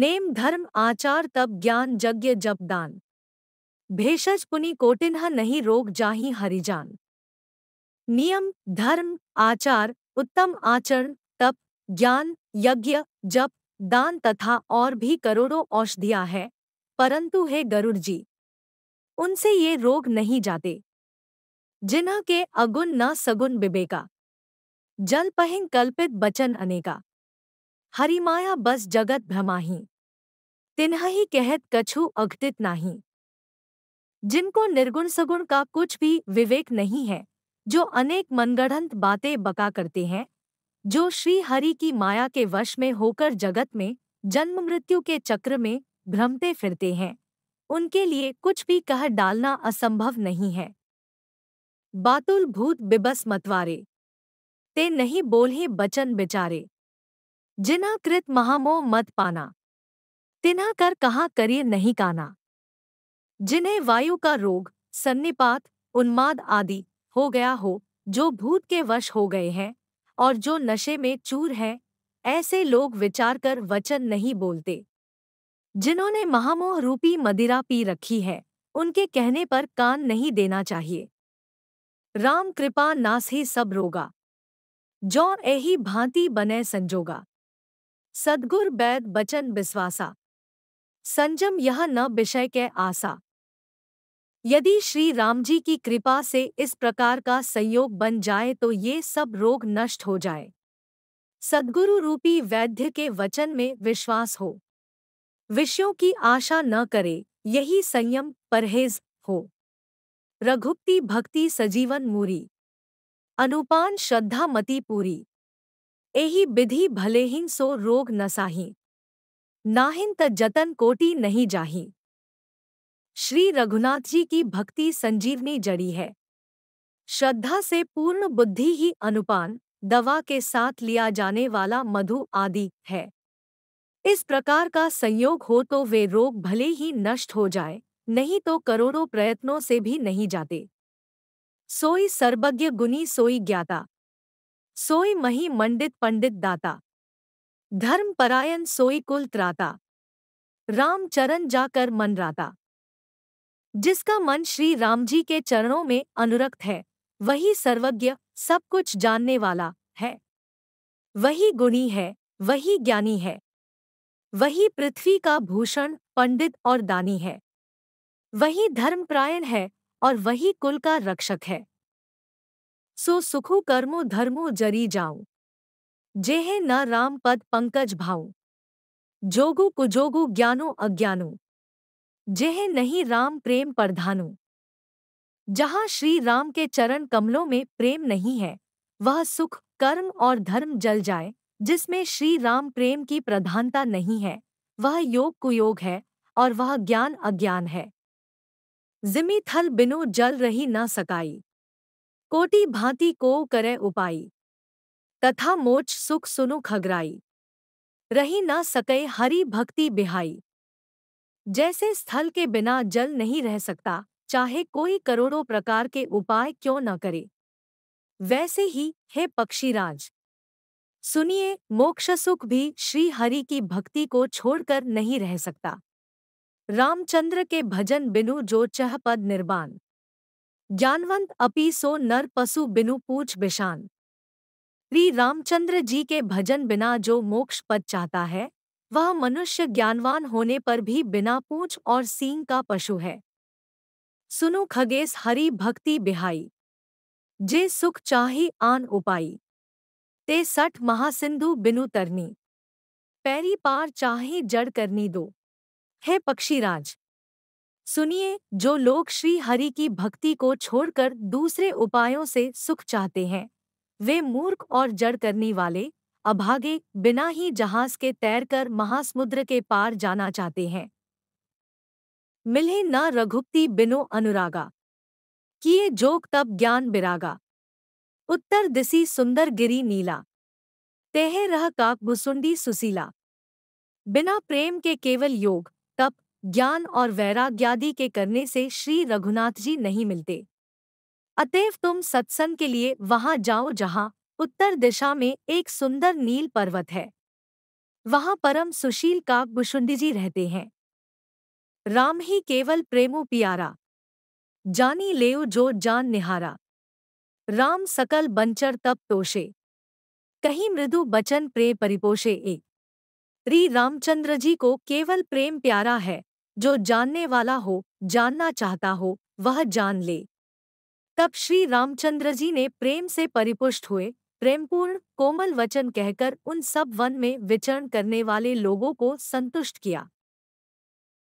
name धर्म आचार तब ज्ञान यज्ञ जब दान भेषज पुनि कोटिन्ह नहीं रोग जाही हरिजान नियम धर्म आचार उत्तम आचरण तप ज्ञान यज्ञ जप दान तथा और भी करोड़ों औषधियां हैं परंतु हे गरुड़ जी उनसे ये रोग नहीं जाते जिन्ह के अगुण न सगुण जल जलपहिंग कल्पित बचन अनेका हरिमाया बस जगत भ्रमाही तिन्हही कहत कछु अघटित नाही जिनको निर्गुण सगुण का कुछ भी विवेक नहीं है जो अनेक मनगढ़ंत बातें बका करते हैं जो श्री हरि की माया के वश में होकर जगत में जन्म मृत्यु के चक्र में भ्रमते फिरते हैं उनके लिए कुछ भी कह डालना असंभव नहीं है बातुल भूत बिबस मतवारे ते नहीं बोले बचन बिचारे जिना कृत महामोह मत पाना तिना कर कहा करिय नहीं काना जिन्हें वायु का रोग सन्निपात उन्माद आदि हो गया हो जो भूत के वश हो गए हैं और जो नशे में चूर हैं ऐसे लोग विचार कर वचन नहीं बोलते जिन्होंने महामोह रूपी मदिरा पी रखी है उनके कहने पर कान नहीं देना चाहिए राम कृपा नास ही सब रोगा जौ एही भांति बने संजोगा सदगुर बैद बचन विश्वासा संजम यह न विषय के आशा यदि श्री राम जी की कृपा से इस प्रकार का संयोग बन जाए तो ये सब रोग नष्ट हो जाए सदगुरु रूपी वैद्य के वचन में विश्वास हो विषयों की आशा न करे यही संयम परहेज हो रघुपति भक्ति सजीवन मूरी अनुपान श्रद्धा मती पूरी एही विधि भले ही सो रोग न साही नाहिन त जतन नहीं जाही श्री रघुनाथ जी की भक्ति संजीवनी जड़ी है श्रद्धा से पूर्ण बुद्धि ही अनुपान दवा के साथ लिया जाने वाला मधु आदि है इस प्रकार का संयोग हो तो वे रोग भले ही नष्ट हो जाए नहीं तो करोड़ों प्रयत्नों से भी नहीं जाते सोई सर्वज्ञ गुनी सोई ज्ञाता सोई मही मंडित पंडित दाता धर्म परायण सोई कुल त्राता रामचरण जाकर मन राता जिसका मन श्री राम जी के चरणों में अनुरक्त है वही सर्वज्ञ सब कुछ जानने वाला है वही गुणी है वही ज्ञानी है वही पृथ्वी का भूषण पंडित और दानी है वही धर्मप्रायण है और वही कुल का रक्षक है सो सुखु कर्मो धर्मो जरी जाऊं जेहे न राम पद पंकज भाऊ जोगु कुजोगु ज्ञानो अज्ञानो जेहे नहीं राम प्रेम प्रधानु जहाँ श्री राम के चरण कमलों में प्रेम नहीं है वह सुख कर्म और धर्म जल जाए जिसमें श्री राम प्रेम की प्रधानता नहीं है वह योग कुयोग है और वह ज्ञान अज्ञान है जिमी थल बिनो जल रही न सकाई कोटि भांति को करे उपाई तथा मोच सुख सुनु खगराई रही न सके हरि भक्ति बिहाई जैसे स्थल के बिना जल नहीं रह सकता चाहे कोई करोड़ों प्रकार के उपाय क्यों न करे वैसे ही है पक्षीराज सुनिए मोक्ष सुख भी श्री हरि की भक्ति को छोड़कर नहीं रह सकता रामचंद्र के भजन बिनु जो चह पद निर्बान ज्ञानवंत अपी सो नर पशु बिनु पूछ बिशान श्री रामचंद्र जी के भजन बिना जो मोक्ष पद चाहता है वह मनुष्य ज्ञानवान होने पर भी बिना पूछ और सींग का पशु है सुनो खगेश हरि भक्ति बिहाई जे सुख चाही आन उपाई ते सठ महासिंधु बिनु तरनी पैरी पार चाहे जड़ करनी दो हे पक्षीराज सुनिए जो लोग श्री हरि की भक्ति को छोड़कर दूसरे उपायों से सुख चाहते हैं वे मूर्ख और जड़ करने वाले अभागे बिना ही जहाज के तैरकर महासमुद्र के पार जाना चाहते हैं मिले न रघुपति बिनो अनुरागा किए जोग तब ज्ञान बिरागा उत्तर दिसी सुंदर गिरी नीला तेह रह का भुसुंडी सुशीला बिना प्रेम के केवल योग तप ज्ञान और वैराग्यादि के करने से श्री रघुनाथ जी नहीं मिलते अतएव तुम सत्संग के लिए वहां जाओ जहां उत्तर दिशा में एक सुंदर नील पर्वत है वहां परम सुशील का गुशुंडी जी रहते हैं राम ही केवल प्रेमो प्यारा जानी लेओ जो जान निहारा राम सकल बंचर तप तोषे कहीं मृदु बचन प्रे परिपोषे ए री रामचंद्र जी को केवल प्रेम प्यारा है जो जानने वाला हो जानना चाहता हो वह जान ले तब श्री रामचंद्र जी ने प्रेम से परिपुष्ट हुए प्रेमपूर्ण कोमल वचन कहकर उन सब वन में विचरण करने वाले लोगों को संतुष्ट किया